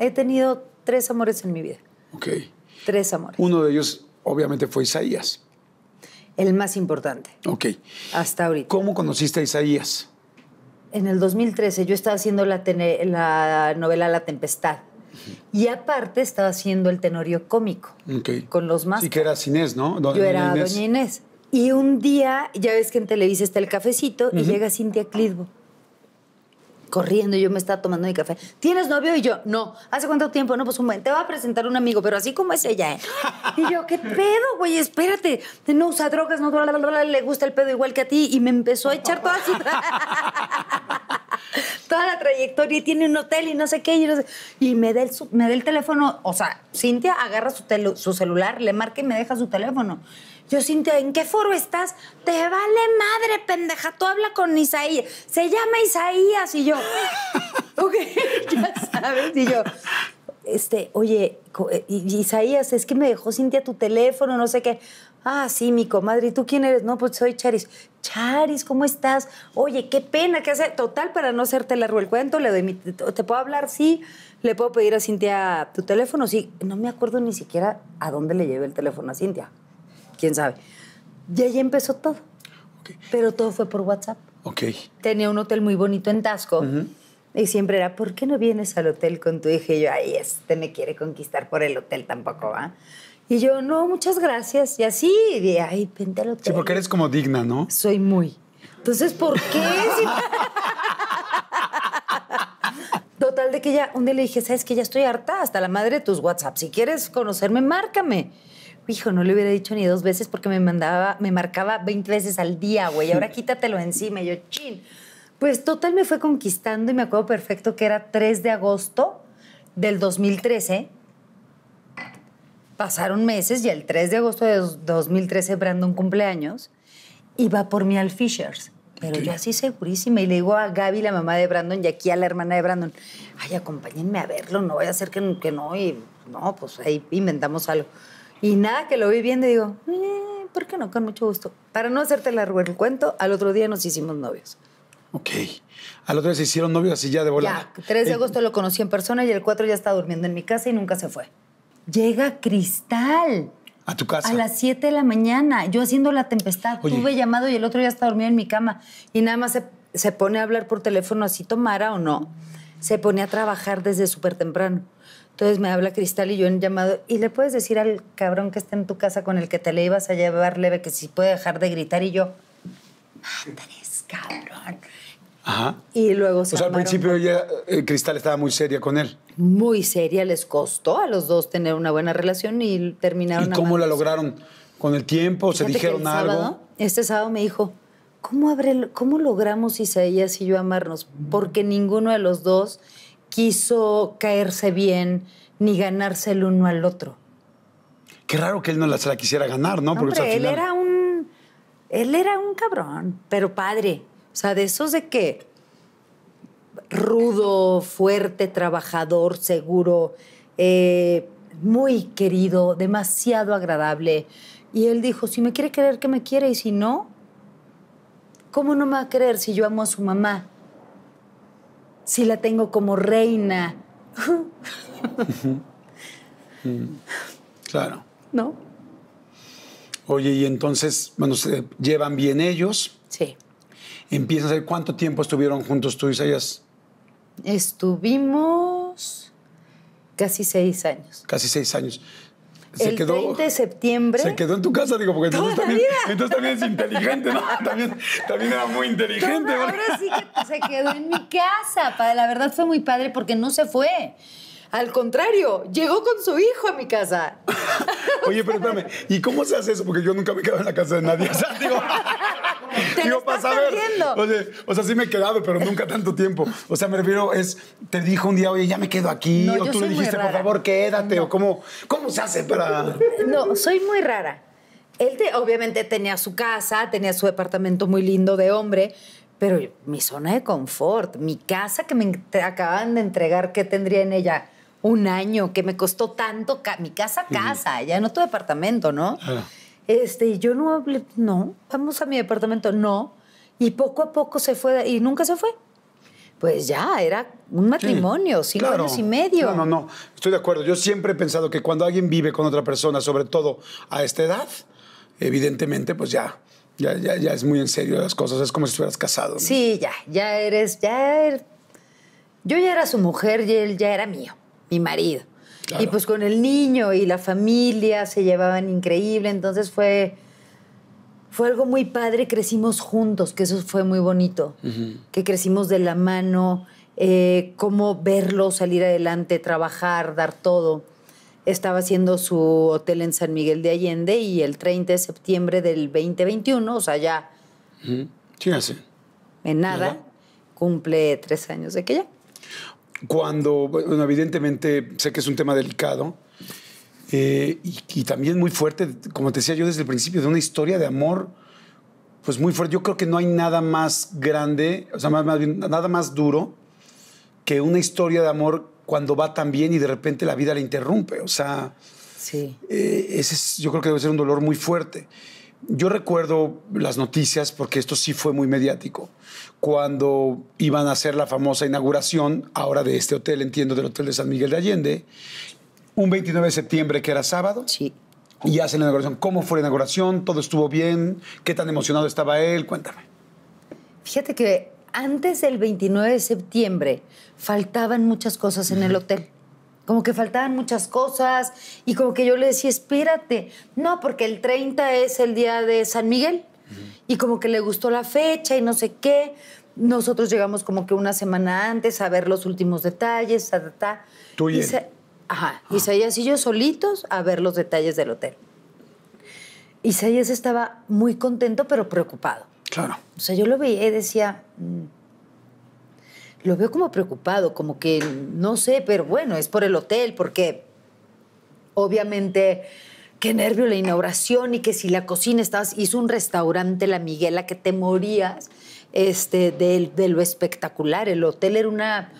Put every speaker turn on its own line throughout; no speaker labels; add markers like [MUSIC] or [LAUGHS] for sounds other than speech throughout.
He tenido tres amores en mi vida. Ok. Tres amores.
Uno de ellos, obviamente, fue
Isaías. El más importante. Ok. Hasta ahorita. ¿Cómo conociste a Isaías? En el 2013 yo estaba haciendo la, novela La Tempestad. Y aparte estaba haciendo el tenorio cómico con los más. Y que
eras Inés, ¿no? yo era Doña
Inés. Y un día, ya ves que en Televisa está el cafecito y llega Cintia Clitbo corriendo, y yo me estaba tomando mi café. ¿Tienes novio? Y yo, no. ¿Hace cuánto tiempo? No, pues un buen. Te va a presentar un amigo, pero así como es ella, ¿eh? Y yo, ¿qué pedo, güey? Espérate. No usa drogas, no, bla, bla, bla, le gusta el pedo igual que a ti. Y me empezó a echar toda [LAUGHS] toda la trayectoria y tiene un hotel y no sé qué. Y, me, da el, me da el teléfono. O sea, Cintia agarra su, su celular, le marca y me deja su teléfono. Yo, Cintia, ¿en qué foro estás? Te vale madre, pendeja. Tú habla con Isaías. Se llama Isaías. Y yo, [LAUGHS] ok, [LAUGHS] ya sabes. Y yo, este, oye, eh, Isaías, es que me dejó Cintia tu teléfono, no sé qué. Ah, sí, mi comadre. ¿Y tú quién eres? No, pues soy Charis. Charis, ¿cómo estás? Oye, qué pena ¿qué hace. Total, para no hacerte largo el cuento, le ¿Te puedo hablar? Sí. ¿Le puedo pedir a Cintia tu teléfono? Sí. No me acuerdo ni siquiera a dónde le llevé el teléfono a Cintia quién sabe. Y ahí empezó todo. Pero todo fue por WhatsApp. Okay. Tenía un hotel muy bonito en Tasco. Y siempre era, ¿por qué no vienes al hotel con tu hija? Y yo, ay, este me quiere conquistar por el hotel tampoco, ¿va? Y yo, no, muchas gracias. Y así, y de, ahí, vente al hotel. Sí, porque
eres como digna, ¿no? Soy muy.
Entonces, ¿por qué? Total de que ya un día le dije, ¿sabes que Ya estoy harta hasta la madre de tus WhatsApp. Si quieres conocerme, márcame no le hubiera dicho ni dos veces porque me mandaba, me marcaba 20 veces al día, güey. Ahora quítatelo encima. yo, chin. Pues total me fue conquistando y me acuerdo perfecto que era 3 de agosto del 2013. Pasaron meses y el 3 de agosto de 2013 Brandon cumpleaños iba por mí al Fishers. Pero yo así segurísima. Y le digo a Gaby, la mamá de Brandon, y aquí a la hermana de Brandon, ay, acompáñenme a verlo, no voy a hacer que, que no. Y no, pues ahí inventamos algo. Y nada, que lo vi viendo y digo, eh, ¿por qué no? Con mucho gusto. Para no hacerte largo el cuento, al otro día nos hicimos novios. Ok.
Al otro día se hicieron novios y ya de volada. Ya, 3 de eh,
agosto lo conocí en persona y el 4 ya estaba durmiendo en mi casa y nunca se fue. Llega Cristal. A tu casa. A las 7 de la mañana, yo haciendo la tempestad, tuve llamado y el otro ya está dormido en mi cama. Y nada más se, se pone a hablar por teléfono así tomara o no. Se pone a trabajar desde súper temprano. Entonces me habla Cristal y yo en llamado, y le puedes decir al cabrón que está en tu casa con el que te le ibas a llevar leve que si puede dejar de gritar y yo, Andrés, cabrón. Ajá. Y luego se O sea, al principio
ya eh, Cristal estaba muy seria con él.
Muy seria, les costó a los dos tener una buena relación y terminaron. ¿Y cómo la lograron?
¿Con el tiempo? ¿Se dijeron algo?
este sábado me dijo, ¿cómo, ¿cómo logramos Isaías y yo amarnos? Porque ninguno de los dos quiso caerse bien ni ganarse el uno al otro.
Qué raro que él no la, la quisiera ganar, ¿no? él era
un. Él era un cabrón, pero padre. O sea, de esos de que rudo, fuerte, trabajador, seguro, eh, muy querido, demasiado agradable. Y él dijo, si me quiere creer, que me quiere, y si no, ¿cómo no me va a creer si yo amo a su mamá? Si la tengo como reina. claro. ¿No?
Oye, y entonces, bueno, se llevan bien ellos. Sí. Empiezan a ver cuánto tiempo estuvieron juntos tú y ellas?
Estuvimos casi seis años.
Casi seis años.
Se el quedó, 30 de septiembre. Se
quedó en tu casa, digo, porque entonces también, entonces también, es inteligente, ¿no? [LAUGHS] También, también era muy inteligente. ahora sí que
se quedó en mi casa. La verdad fue muy padre porque no se fue. Al contrario, llegó con su hijo a mi casa.
Oye, pero espérame, ¿y cómo se hace eso? Porque yo nunca me quedo en la casa de nadie. O sea, digo, [LAUGHS] Te lo O sea, sí me he quedado, pero nunca tanto tiempo. O sea, me refiero, es, te dijo un día, oye, ya me quedo aquí, o tú le dijiste, por favor, quédate, o cómo, cómo se hace para...
No, soy muy rara. Él te, obviamente tenía su casa, tenía su departamento muy lindo de hombre, pero mi zona de confort, mi casa que me acaban de entregar, ¿qué tendría en ella? Un año, que me costó tanto, mi casa, casa, ya no tu departamento, ¿no? Este, y yo no hablé, no, vamos a mi departamento, no. Y poco a poco se fue, y nunca se fue. Pues ya, era un matrimonio, cinco años y medio. No, no, no,
estoy de acuerdo. Yo siempre he pensado que cuando alguien vive con otra persona, sobre todo a esta edad, evidentemente, pues ya, ya, ya, es muy en serio las cosas, es como si estuvieras casado.
Sí, ya, ya eres, ya er, Yo ya era su mujer y él ya era mío, mi marido. Y pues con el niño y la familia se llevaban increíble, entonces fue, fue algo muy padre, crecimos juntos, que eso fue muy bonito, que crecimos de la mano, eh, cómo verlo salir adelante, trabajar, dar todo. Estaba haciendo su hotel en San Miguel de Allende y el 30 de septiembre del 2021, o sea, ya... sí, En nada, cumple tres años de que ya
cuando, bueno, evidentemente sé que es un tema delicado eh, y, también muy fuerte, como te decía yo desde el principio, de una historia de amor, pues muy fuerte. Yo creo que no hay nada más grande, o sea, nada más duro que una historia de amor cuando va tan bien y de repente la vida la interrumpe. O sea,
sí. Eh,
ese es, yo creo que debe ser un dolor muy fuerte yo recuerdo las noticias, porque esto sí fue muy mediático, cuando iban a hacer la famosa inauguración, ahora de este hotel, entiendo, del Hotel de San Miguel de Allende, un 29 de septiembre, que era sábado. Sí. Y hacen la inauguración. ¿Cómo fue la inauguración? ¿Todo estuvo bien? ¿Qué tan emocionado estaba él? Cuéntame.
Fíjate que antes del 29 de septiembre faltaban muchas cosas en el hotel como que faltaban muchas cosas y como que yo le decía, espérate, no, porque el 30 es el día de San Miguel y como que le gustó la fecha y no sé qué. Nosotros llegamos como que una semana antes a ver los últimos detalles, ta, ta, Tú y, se Ajá, ah. Isaías y yo solitos a ver los detalles del hotel. Isaías estaba muy contento pero preocupado. Claro. O sea, yo lo veía y decía, mm, lo veo como preocupado, como que no sé, pero bueno, es por el hotel, porque obviamente qué nervio la inauguración y que si la cocina estabas, hizo un restaurante La Miguela que te morías este, de, de lo espectacular. El hotel era una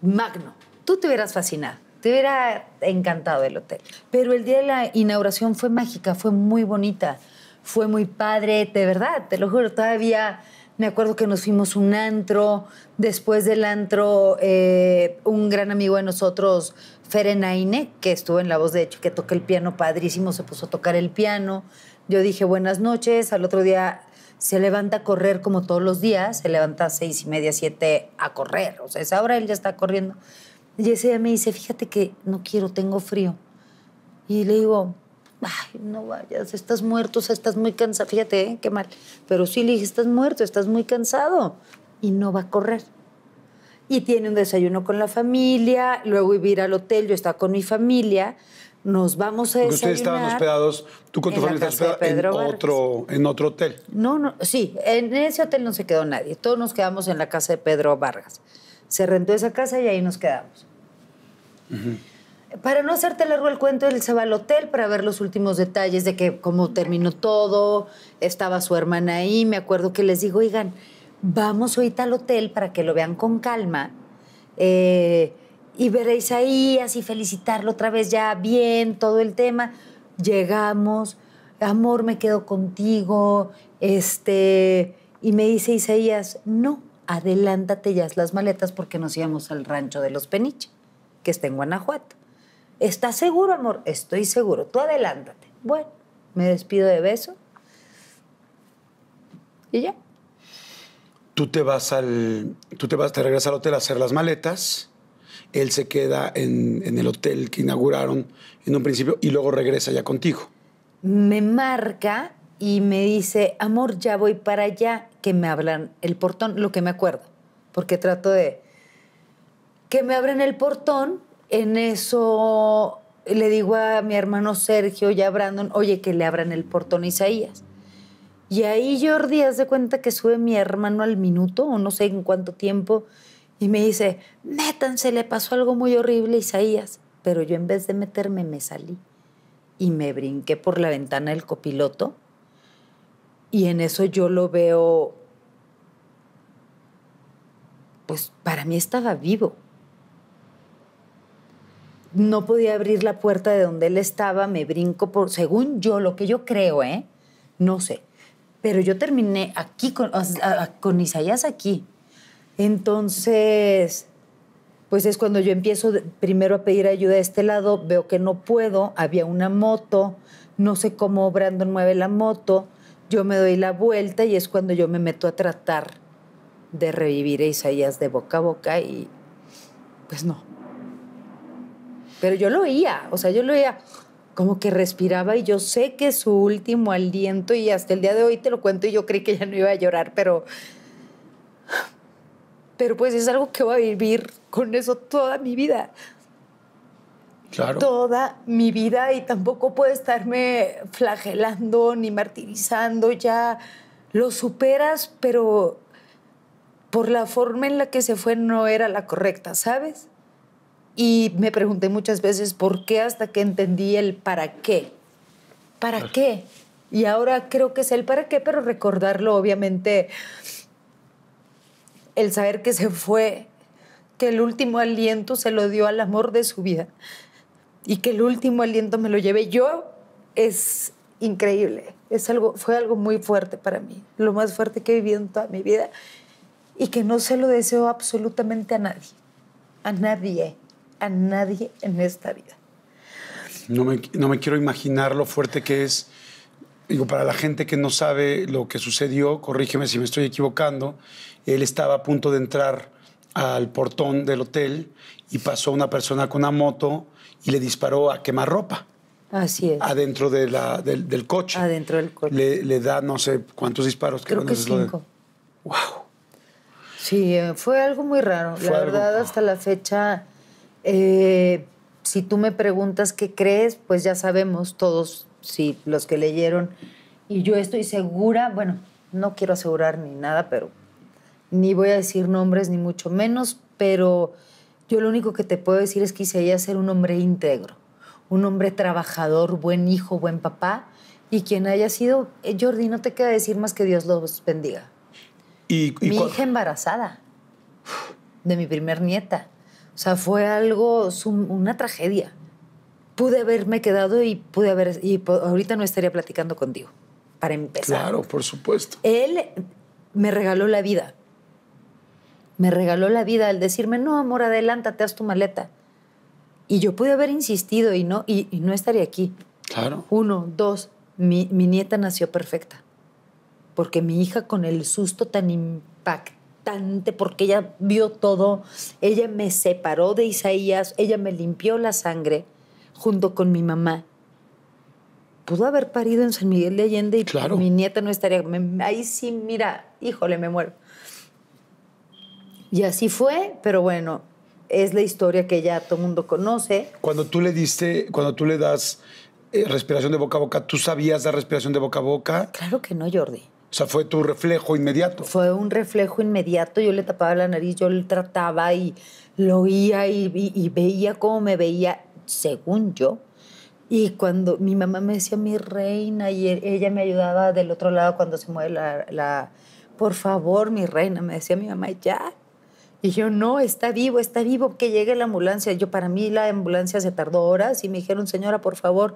magno. Tú te hubieras fascinado. Te hubiera encantado el hotel. Pero el día de la inauguración fue mágica, fue muy bonita, fue muy padre, de verdad, te lo juro, todavía me acuerdo que nos fuimos un antro, después del antro eh, un gran amigo de nosotros, Ferenaine, que estuvo en La Voz de Hecho, que toca el piano padrísimo, se puso a tocar el piano. Yo dije buenas noches, al otro día se levanta a correr como todos los días, se levanta a seis y media, siete a correr, o sea, esa hora él ya está corriendo. Y ese día me dice, fíjate que no quiero, tengo frío. Y le digo, ay, no vayas, estás muerto, estás muy cansado, fíjate, ¿eh? qué mal. Pero sí le dije, estás muerto, estás muy cansado y no va a correr. Y tiene un desayuno con la familia, luego ir al hotel, yo estaba con mi familia, nos vamos a desayunar. ustedes estaban hospedados,
tú con tu familia estabas en otro, en otro hotel.
No, no, sí, en ese hotel no se quedó nadie, todos nos quedamos en la casa de Pedro Vargas. Se rentó esa casa y ahí nos quedamos. Para no hacerte largo el cuento, él se va al hotel para ver los últimos detalles de que cómo terminó todo, estaba su hermana ahí, me acuerdo que les digo, oigan, vamos ahorita al hotel para que lo vean con calma y eh, y veréis Isaías y felicitarlo otra vez ya bien, todo el tema. Llegamos, amor, me quedo contigo, este, y me dice Isaías, no, adelántate ya las maletas porque nos íbamos al rancho de los Peniche, que está en Guanajuato. ¿Estás seguro, amor? Estoy seguro. Tú adelántate. Bueno, me despido de beso. Y ya.
Tú te vas al. Tú te vas, te regresas al hotel a hacer las maletas. Él se queda en, en el hotel que inauguraron en un principio y luego regresa ya contigo.
Me marca y me dice, amor, ya voy para allá, que me abran el portón, lo que me acuerdo, porque trato de que me abran el portón en eso le digo a mi hermano Sergio y a Brandon, oye, que le abran el portón a Isaías. Y ahí Jordi hace cuenta que sube mi hermano al minuto, o no sé en cuánto tiempo, y me dice, métanse, le pasó algo muy horrible a Isaías. Pero yo en vez de meterme me salí y me brinqué por la ventana del copiloto. Y en eso yo lo veo, pues para mí estaba vivo no podía abrir la puerta de donde él estaba, me brinco por, según yo, lo que yo creo, ¿eh? No sé. Pero yo terminé aquí con, con Isaías aquí. Entonces, pues es cuando yo empiezo primero a pedir ayuda de este lado, veo que no puedo, había una moto, no sé cómo Brandon mueve la moto, yo me doy la vuelta y es cuando yo me meto a tratar de revivir a Isaías de boca a boca y pues no, pero yo lo oía, o sea, yo lo oía como que respiraba y yo sé que su último aliento y hasta el día de hoy te lo cuento y yo creí que ya no iba a llorar, pero pero pues es algo que voy a vivir con eso toda mi vida. Claro. Toda mi vida y tampoco puedo estarme flagelando ni martirizando, ya lo superas, pero por la forma en la que se fue no era la correcta, ¿sabes? Y me pregunté muchas veces por qué hasta que entendí el para qué. ¿Para qué? Y ahora creo que es el para qué, pero recordarlo obviamente, el saber que se fue, que el último aliento se lo dio al amor de su vida y que el último aliento me lo llevé yo es increíble. Es algo, fue algo muy fuerte para mí, lo más fuerte que he vivido en toda mi vida y que no se lo deseo absolutamente a nadie, a nadie a nadie en esta vida.
No me, quiero imaginar lo fuerte que es. Digo, para la gente que no sabe lo que sucedió, corrígeme si me estoy equivocando, él estaba a punto de entrar al portón del hotel y pasó una persona con una moto y le disparó a quemarropa. Así es. Adentro de la, del, coche. Adentro del coche. Le, da no sé cuántos disparos. Creo que cinco. ¡Wow!
Sí, eh, fue algo muy raro. la verdad, hasta la fecha eh, si tú me preguntas qué crees, pues ya sabemos todos, sí, los que leyeron. Y yo estoy segura, bueno, no quiero asegurar ni nada, pero ni voy a decir nombres, ni mucho menos, pero yo lo único que te puedo decir es que Isaías ser un hombre íntegro, un hombre trabajador, buen hijo, buen papá, y quien haya sido, eh, Jordi, no te queda decir más que Dios los bendiga.
Mi hija
embarazada de mi primer nieta. O sea, fue algo, una tragedia. Pude haberme quedado y pude haber, y ahorita no estaría platicando contigo, para empezar. Claro, por supuesto. Él me regaló la vida. Me regaló la vida al decirme, no, amor, adelántate, haz tu maleta. Y yo pude haber insistido y no, y, no estaría aquí. Claro. Uno, dos, mi, mi nieta nació perfecta porque mi hija con el susto tan impactante porque ella vio todo, ella me separó de Isaías, ella me limpió la sangre junto con mi mamá. Pudo haber parido en San Miguel de Allende y mi nieta no estaría. ahí sí, mira, híjole, me muero. Y así fue, pero bueno, es la historia que ya todo el mundo conoce.
Cuando tú le diste, cuando tú le das eh, respiración de boca a boca, ¿tú sabías dar respiración de boca a boca? Claro que no, Jordi sea, fue tu reflejo inmediato.
Fue un reflejo inmediato. Yo le tapaba la nariz, yo le trataba y lo oía y, veía cómo me veía, según yo. Y cuando mi mamá me decía mi reina y e, ella me ayudaba del otro lado cuando se mueve la, la por favor, mi reina, me decía mi mamá, ya. Y yo, no, está vivo, está vivo, que llegue la ambulancia. Yo, para mí, la ambulancia se tardó horas y me dijeron, señora, por favor,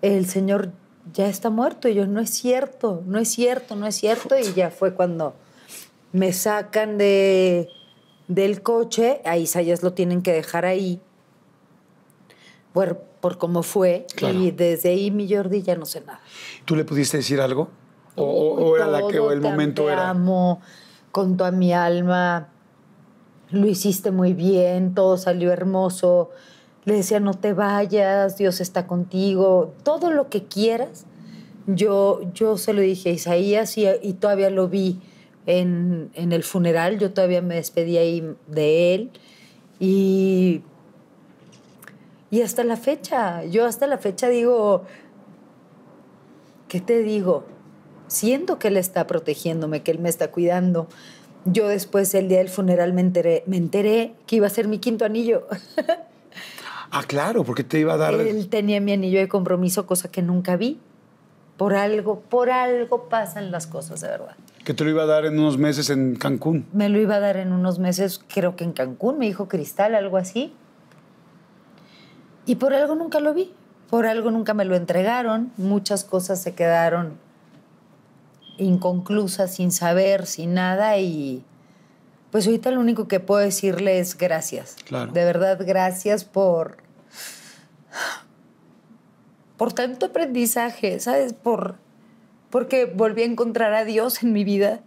el señor ya está muerto. Y yo, no es cierto, no es cierto, no es cierto. Y ya fue cuando me sacan de, del coche, a Isaías lo tienen que dejar ahí, por, por cómo fue. Y desde ahí mi Jordi ya no sé nada.
¿Tú le pudiste decir algo? ¿O, era la que o el momento momento te era?
amo, con toda mi alma, lo hiciste muy bien, todo salió hermoso le decía, no te vayas, Dios está contigo, todo lo que quieras. Yo, yo se lo dije a Isaías y, todavía lo vi en, en, el funeral, yo todavía me despedí ahí de él. Y, y hasta la fecha, yo hasta la fecha digo, ¿qué te digo? Siento que él está protegiéndome, que él me está cuidando. Yo después, el día del funeral, me enteré, me enteré que iba a ser mi quinto anillo. [LAUGHS] Ah,
claro, porque te iba a dar. Él
tenía mi anillo de compromiso, cosa que nunca vi. Por algo, por algo pasan las cosas, de verdad.
Que te lo iba a dar en unos meses en Cancún.
Me lo iba a dar en unos meses, creo que en Cancún, me dijo Cristal, algo así. Y por algo nunca lo vi, por algo nunca me lo entregaron, muchas cosas se quedaron inconclusas, sin saber, sin nada, y pues ahorita lo único que puedo decirle es gracias. De verdad, gracias por. por tanto aprendizaje, ¿sabes? Por. porque volví a encontrar a Dios en mi vida,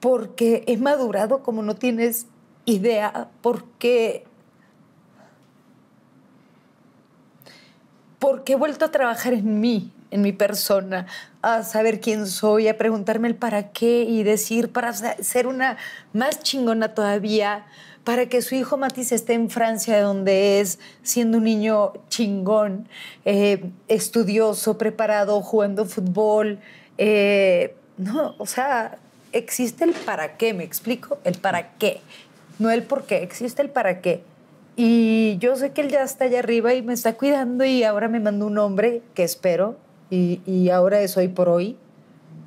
porque he madurado como no tienes idea, porque. porque he vuelto a trabajar en mí, en mi persona, a saber quién soy, a preguntarme el para qué y decir para ser una más chingona todavía, para que su hijo Matisse esté en Francia, donde es, siendo un niño chingón, eh, estudioso, preparado, jugando fútbol. Eh, no, o sea, existe el para qué, me explico, el para qué, no el por qué, existe el para qué. Y yo sé que él ya está allá arriba y me está cuidando y ahora me mandó un hombre que espero y, ahora es hoy por hoy.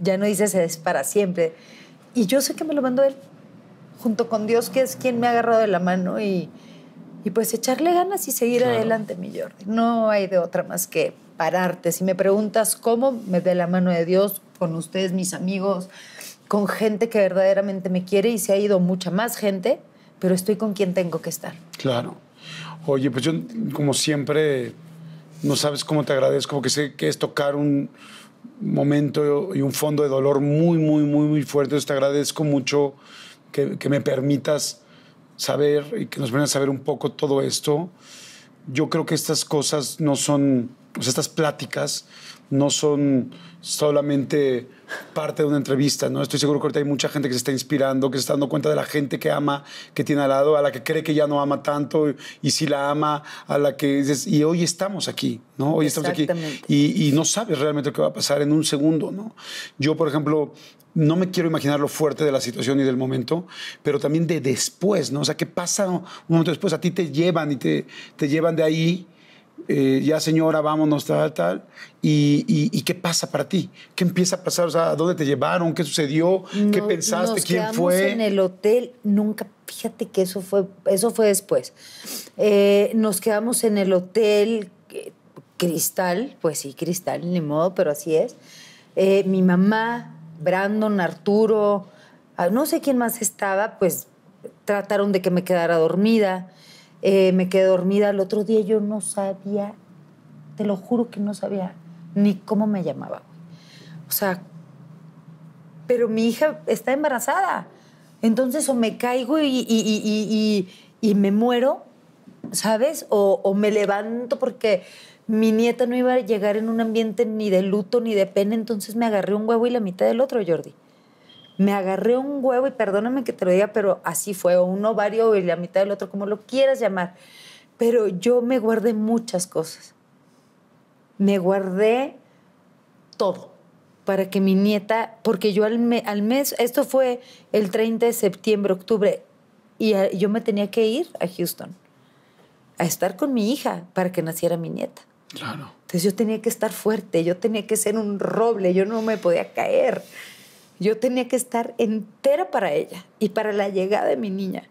Ya no dices es para siempre. Y yo sé que me lo mandó él, junto con Dios, que es quien me ha agarrado de la mano y, pues echarle ganas y seguir adelante, mi Jordi. No hay de otra más que pararte. Si me preguntas cómo, me dé la mano de Dios, con ustedes, mis amigos, con gente que verdaderamente me quiere y se ha ido mucha más gente, pero estoy con quien tengo que estar.
Claro. Oye, pues yo, como siempre, no sabes cómo te agradezco, porque sé que es tocar un momento y un fondo de dolor muy, muy, muy, muy fuerte. te agradezco mucho que, que me permitas saber y que nos vengan a saber un poco todo esto. Yo creo que estas cosas no son pues, estas pláticas no son solamente parte de una entrevista, ¿no? Estoy seguro que ahorita hay mucha gente que se está inspirando, que se está dando cuenta de la gente que ama, que tiene al lado, a la que cree que ya no ama tanto y, si la ama, a la que dices, y hoy estamos aquí, ¿no? Hoy estamos aquí. Y, no sabes realmente qué va a pasar en un segundo, ¿no? Yo, por ejemplo, no me quiero imaginar lo fuerte de la situación y del momento, pero también de después, ¿no? O sea, ¿qué pasa un momento después? A ti te llevan y te, te llevan de ahí eh, ya señora, vámonos, tal, tal. Y, qué pasa para ti? ¿Qué empieza a pasar? O sea, ¿a dónde te llevaron? ¿Qué sucedió? ¿Qué pensaste? ¿Quién fue? En el
hotel, nunca, fíjate que eso fue, eso fue después. Eh, nos quedamos en el hotel eh, Cristal, pues sí, Cristal, ni modo, pero así es. mi mamá, Brandon, Arturo, ah, no sé quién más estaba, pues trataron de que me quedara dormida. Eh, me quedé dormida. El otro día yo no sabía, te lo juro que no sabía ni cómo me llamaba. O sea, pero mi hija está embarazada. Entonces o me caigo y, y, y, y me muero, ¿sabes? O, o, me levanto porque mi nieta no iba a llegar en un ambiente ni de luto ni de pena, entonces me agarré un huevo y la mitad del otro, Jordi me agarré un huevo y perdóname que te lo diga, pero así fue, o un ovario y la mitad del otro, como lo quieras llamar. Pero yo me guardé muchas cosas. Me guardé todo para que mi nieta, porque yo al, mes, esto fue el 30 de septiembre, octubre, y ah, yo me tenía que ir a Houston a estar con mi hija para que naciera mi nieta. Claro. Entonces yo tenía que estar fuerte, yo tenía que ser un roble, yo no me podía caer. Yo tenía que estar entera para ella y para la llegada de mi niña.